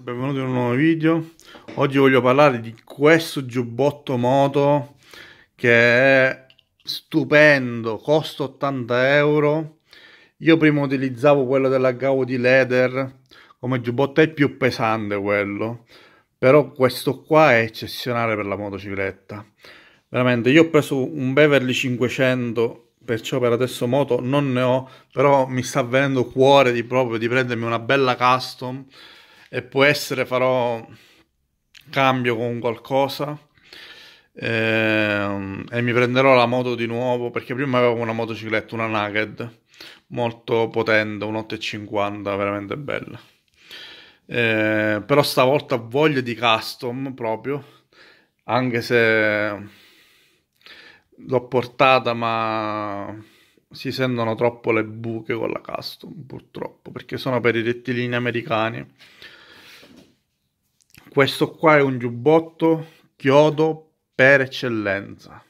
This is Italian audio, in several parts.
benvenuti in un nuovo video oggi voglio parlare di questo giubbotto moto che è stupendo costa 80 euro io prima utilizzavo quello della Gavo di Leder come giubbotto è più pesante quello però questo qua è eccezionale per la motocicletta veramente io ho preso un Beverly 500 perciò per adesso moto non ne ho però mi sta venendo cuore di proprio di prendermi una bella custom e può essere farò cambio con qualcosa ehm, e mi prenderò la moto di nuovo perché prima avevo una motocicletta, una Naked molto potente, un 8,50 veramente bella eh, però stavolta voglio di custom proprio anche se l'ho portata ma si sentono troppo le buche con la custom purtroppo perché sono per i rettilinei americani questo qua è un giubbotto chiodo per eccellenza.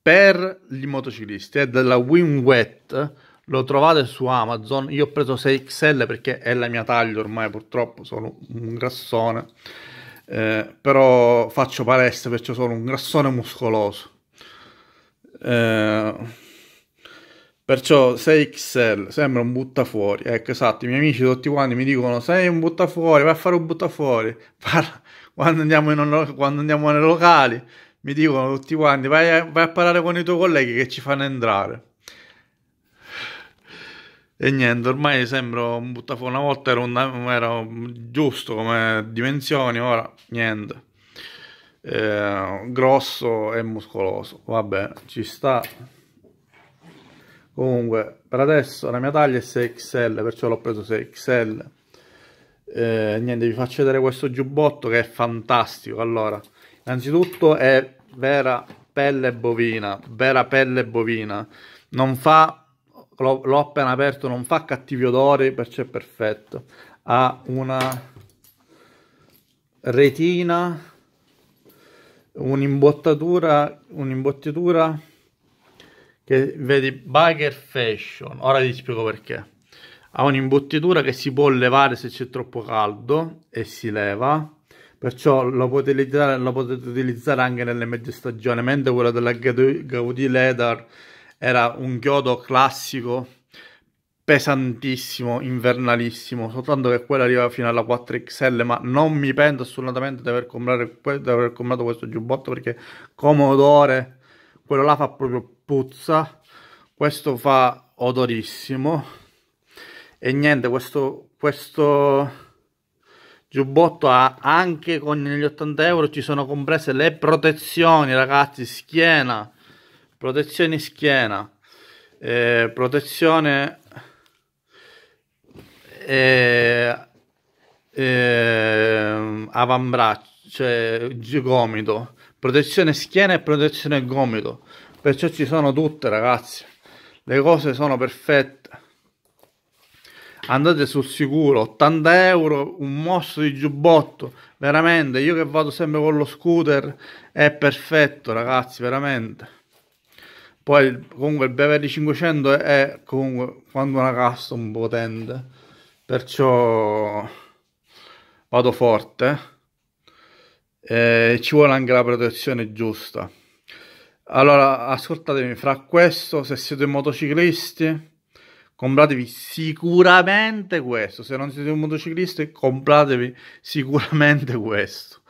Per gli motociclisti è eh, della Winwet, lo trovate su Amazon. Io ho preso 6XL perché è la mia taglia ormai, purtroppo sono un grassone. Eh, però faccio palestra, perciò sono un grassone muscoloso. Eh, Perciò 6 XL sembra un buttafuori, ecco esatto, i miei amici tutti quanti mi dicono sei un buttafuori, vai a fare un buttafuori. Quando andiamo, in, quando andiamo nei locali mi dicono tutti quanti vai a, vai a parlare con i tuoi colleghi che ci fanno entrare. E niente, ormai sembra un buttafuori, una volta ero, un, ero giusto come dimensioni, ora niente. Eh, grosso e muscoloso, vabbè, ci sta comunque per adesso la mia taglia è 6XL perciò l'ho preso 6XL eh, niente vi faccio vedere questo giubbotto che è fantastico allora innanzitutto è vera pelle bovina vera pelle bovina non fa l'ho appena aperto non fa cattivi odori perciò è perfetto ha una retina un'imbottatura un'imbottitura che vedi Bagger Fashion, ora vi spiego perché. Ha un'imbottitura che si può levare se c'è troppo caldo e si leva, perciò lo potete utilizzare, lo potete utilizzare anche nelle mezze stagioni, mentre quella della Gaudi Leather era un chiodo classico, pesantissimo, invernalissimo, soltanto che quella arriva fino alla 4XL, ma non mi pento assolutamente di aver, comprato, di aver comprato questo giubbotto perché come odore quello là fa proprio puzza questo fa odorissimo e niente questo questo giubbotto ha anche con gli 80 euro ci sono comprese le protezioni ragazzi schiena protezioni schiena eh, protezione eh, eh, avambraccio cioè gomito protezione schiena e protezione gomito perciò ci sono tutte ragazzi le cose sono perfette andate sul sicuro 80 euro un mosso di giubbotto veramente io che vado sempre con lo scooter è perfetto ragazzi veramente poi comunque il Beverly 500 è comunque quando una custom potente perciò vado forte eh, ci vuole anche la protezione giusta allora, ascoltatemi, fra questo, se siete motociclisti, compratevi sicuramente questo. Se non siete un motociclista, compratevi sicuramente questo.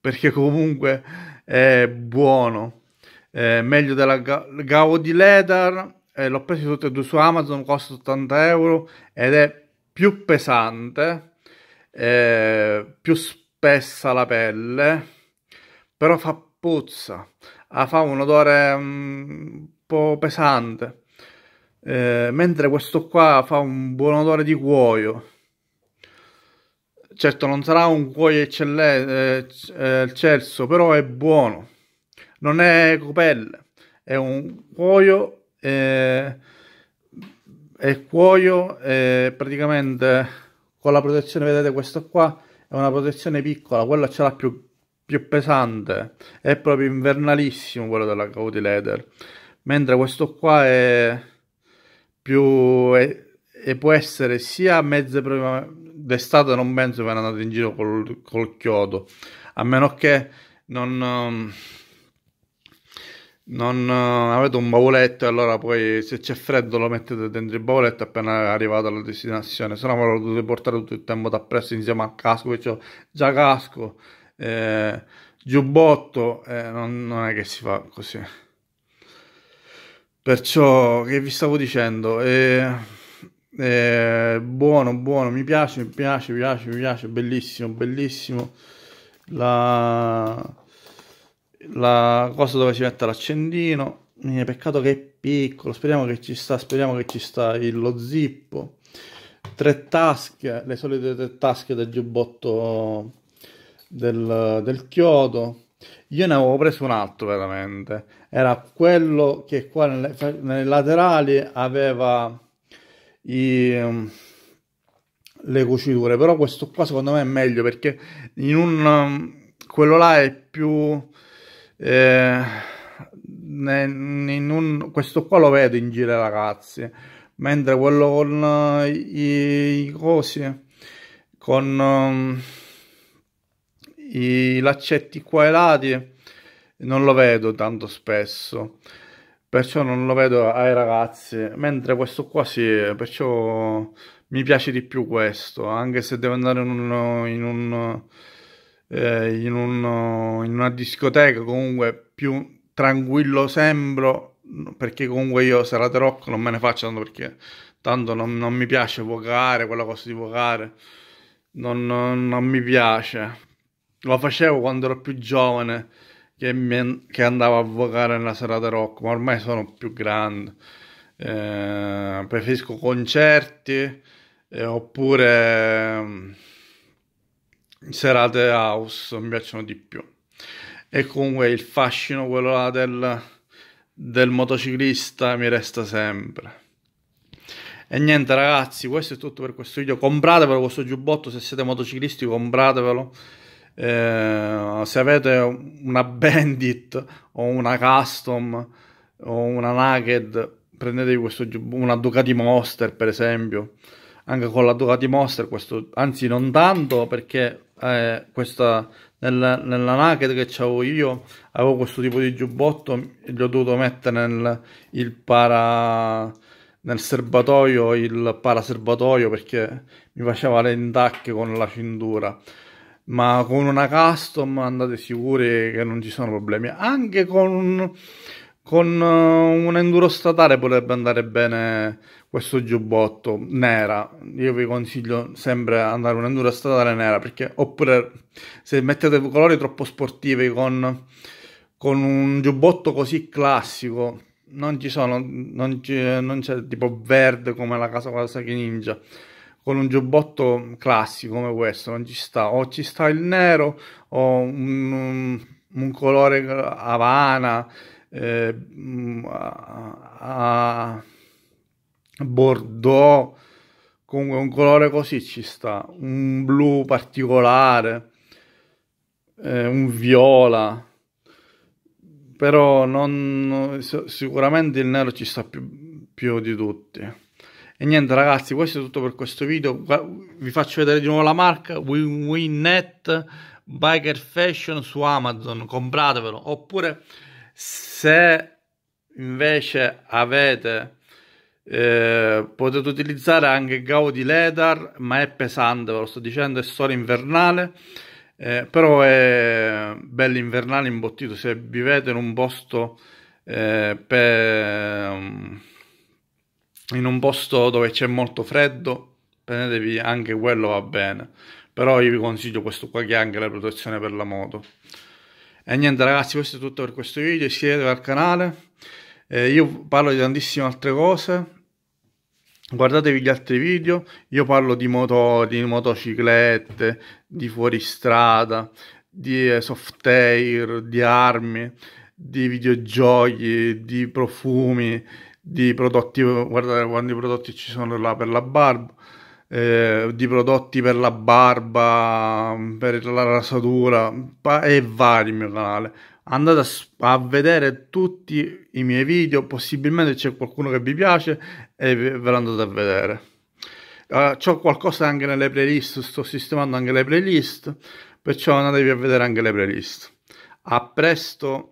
Perché comunque è buono. È meglio della Ga- Gaudi Leather. Eh, l'ho preso tutte e due su Amazon, costa 80 euro ed è più pesante, eh, più spessa la pelle, però fa puzza. Ah, fa un odore mm, un po' pesante, eh, mentre questo qua fa un buon odore di cuoio. Certo non sarà un cuoio eccellente, eh, eh cerso, però è buono. Non è copelle, è un cuoio... Eh, è cuoio eh, praticamente con la protezione vedete questa qua è una protezione piccola quella ce l'ha più più pesante, è proprio invernalissimo quello della Cody Leather, mentre questo qua è più... È, e può essere sia a mezze primavera d'estate non penso che andate in giro col, col chiodo a meno che non, um, non uh, avete un bauletto e allora poi se c'è freddo lo mettete dentro il bauletto appena arrivato alla destinazione se no me lo dovete portare tutto il tempo da presso insieme al casco che ho già casco eh, giubbotto, eh, non, non, è che si fa così. Perciò, che vi stavo dicendo, eh, eh, buono, buono, mi piace, mi piace, mi piace, mi piace, bellissimo, bellissimo. La, la cosa dove si mette l'accendino, peccato che è piccolo, speriamo che ci sta, speriamo che ci sta il, lo zippo. Tre tasche, le solite tre tasche del giubbotto del, del chiodo. Io ne avevo preso un altro veramente. Era quello che qua nelle, nei laterali aveva i, mm, le cuciture. Però questo qua secondo me è meglio perché in un mm, quello là è più eh, un, questo qua lo vedo in giro ragazzi mentre quello con eh, i, i cosi con um, i laccetti qua e là non lo vedo tanto spesso perciò non lo vedo ai ragazzi mentre questo qua sì perciò mi piace di più questo anche se devo andare in un, in un, eh, in un in una discoteca comunque più tranquillo sembro perché comunque io serate rock non me ne faccio tanto perché tanto non, non mi piace vocare quella cosa di vocare non, non mi piace lo facevo quando ero più giovane, che, mi, che andavo a vocare nella serata rock, ma ormai sono più grande. Eh, preferisco concerti eh, oppure mm, serate house, mi piacciono di più. E comunque il fascino, quello là del, del motociclista, mi resta sempre. E niente ragazzi, questo è tutto per questo video. Compratevelo questo giubbotto se siete motociclisti, compratevelo eh, se avete una Bandit o una Custom o una Naked, prendetevi questo una Ducati Monster per esempio. Anche con la Ducati Monster, questo, anzi non tanto perché eh, questa nella, nella Naked che avevo io avevo questo tipo di giubbotto e gli ho dovuto mettere nel, il para nel serbatoio il paraserbatoio perché mi faceva le intacche con la cintura ma con una custom andate sicuri che non ci sono problemi. Anche con, con eh, un enduro statale potrebbe andare bene questo giubbotto nera. Io vi consiglio sempre andare un enduro statale nera perché oppure se mettete colori troppo sportivi con, con un giubbotto così classico non ci sono, non, c'è tipo verde come la casa Kawasaki Ninja con un giubbotto classico come questo, non ci sta, o ci sta il nero o un, un colore avana, eh, eh mm, a, a bordeaux, comunque un colore così ci sta, un blu particolare, eh, un viola, però non, sicuramente il nero ci sta più, più di tutti. E niente ragazzi, questo è tutto per questo video. Vi faccio vedere di nuovo la marca WinWinNet Biker Fashion su Amazon, compratevelo. Oppure se invece avete eh, potete utilizzare anche Gaudi Ledar, ma è pesante, ve lo sto dicendo, è solo invernale. Eh, però è bello invernale imbottito se vivete in un posto eh, per in un posto dove c'è molto freddo, prendetevi anche quello va bene. Però io vi consiglio questo qua che è anche la protezione per la moto. E niente ragazzi, questo è tutto per questo video, iscrivetevi al canale. Eh, io parlo di tantissime altre cose. Guardatevi gli altri video, io parlo di motori, di motociclette, di fuoristrada, di eh, soft air, di armi, di videogiochi, di profumi, di prodotti, guardate quanti prodotti ci sono là per la barba, eh, di prodotti per la barba, per la rasatura e vari il mio canale. Andate a, a, vedere tutti i miei video, possibilmente c'è qualcuno che vi piace e ve lo andate a vedere. Uh, c'ho qualcosa anche nelle playlist, sto sistemando anche le playlist, perciò andatevi a vedere anche le playlist. A presto!